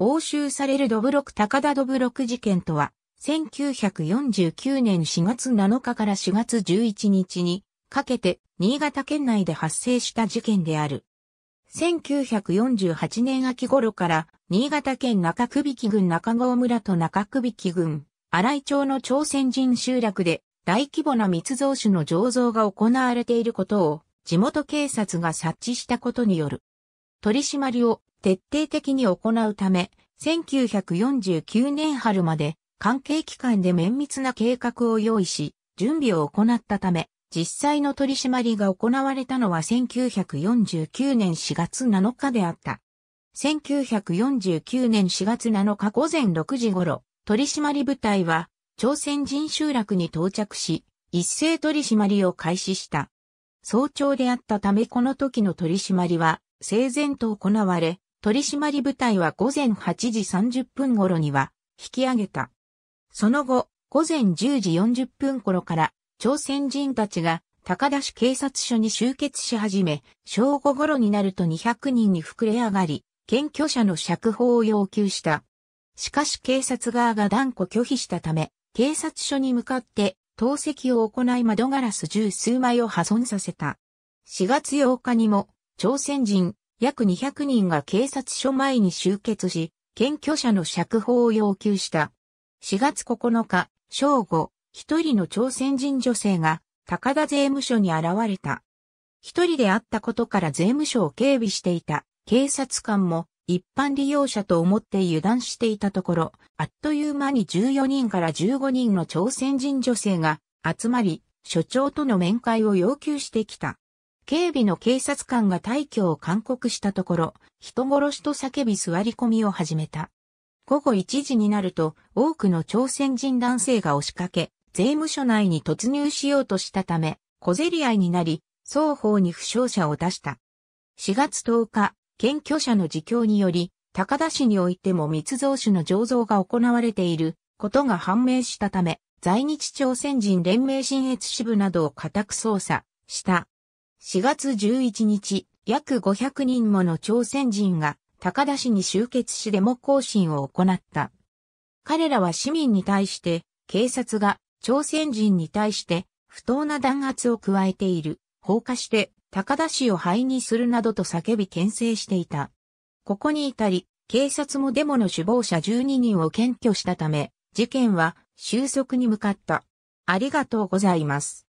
押収されるドブロク高田ドブロク事件とは、1949年4月7日から4月11日にかけて新潟県内で発生した事件である。1948年秋頃から新潟県中久引郡中郷村と中久引郡新井町の朝鮮人集落で大規模な密造酒の醸造が行われていることを地元警察が察知したことによる取り締まりを徹底的に行うため、1949年春まで関係機関で綿密な計画を用意し、準備を行ったため、実際の取り締まりが行われたのは1949年4月7日であった。1949年4月7日午前6時頃、取締部隊は朝鮮人集落に到着し、一斉取締りを開始した。早朝であったためこの時の取締りは整然と行われ、取締部隊は午前8時30分頃には引き上げた。その後、午前10時40分頃から朝鮮人たちが高田市警察署に集結し始め、正午頃になると200人に膨れ上がり、検挙者の釈放を要求した。しかし警察側が断固拒否したため、警察署に向かって投石を行い窓ガラス十数枚を破損させた。4月8日にも朝鮮人約200人が警察署前に集結し、検挙者の釈放を要求した。4月9日、正午、一人の朝鮮人女性が高田税務署に現れた。一人であったことから税務署を警備していた警察官も一般利用者と思って油断していたところ、あっという間に14人から15人の朝鮮人女性が集まり、署長との面会を要求してきた。警備の警察官が退去を勧告したところ、人殺しと叫び座り込みを始めた。午後1時になると、多くの朝鮮人男性が押しかけ、税務署内に突入しようとしたため、小競り合いになり、双方に負傷者を出した。4月10日、検挙者の自供により、高田市においても密造酒の醸造が行われていることが判明したため、在日朝鮮人連盟新越支部などを家宅捜査した。4月11日、約500人もの朝鮮人が高田市に集結しデモ行進を行った。彼らは市民に対して、警察が朝鮮人に対して不当な弾圧を加えている、放火して高田市を灰にするなどと叫び牽制していた。ここに至り、警察もデモの首謀者12人を検挙したため、事件は収束に向かった。ありがとうございます。